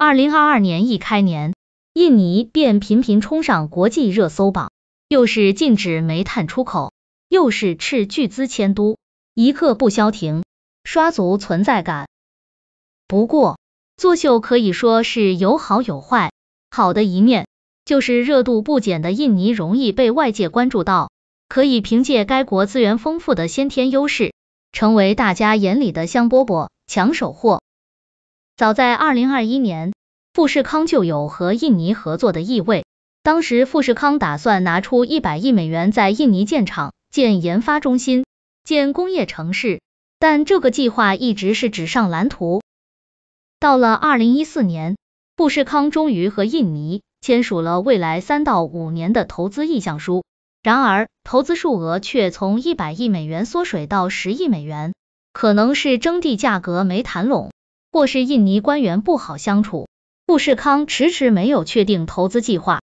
二零二二年一开年，印尼便频频冲上国际热搜榜，又是禁止煤炭出口，又是斥巨资迁都，一刻不消停，刷足存在感。不过，作秀可以说是有好有坏。好的一面，就是热度不减的印尼容易被外界关注到，可以凭借该国资源丰富的先天优势，成为大家眼里的香饽饽、抢手货。早在二零二一年，富士康就有和印尼合作的意味。当时富士康打算拿出一百亿美元在印尼建厂、建研发中心、建工业城市，但这个计划一直是纸上蓝图。到了二零一四年，富士康终于和印尼签署了未来三到五年的投资意向书，然而投资数额却从一百亿美元缩水到十亿美元，可能是征地价格没谈拢。或是印尼官员不好相处，富士康迟迟没有确定投资计划。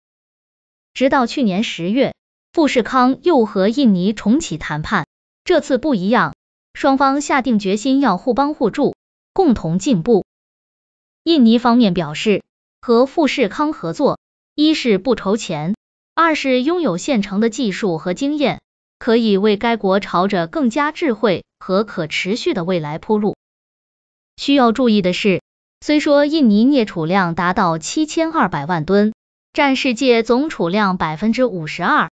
直到去年十月，富士康又和印尼重启谈判，这次不一样，双方下定决心要互帮互助，共同进步。印尼方面表示，和富士康合作，一是不愁钱，二是拥有现成的技术和经验，可以为该国朝着更加智慧和可持续的未来铺路。需要注意的是，虽说印尼镍储量达到七千二百万吨，占世界总储量百分之五十二。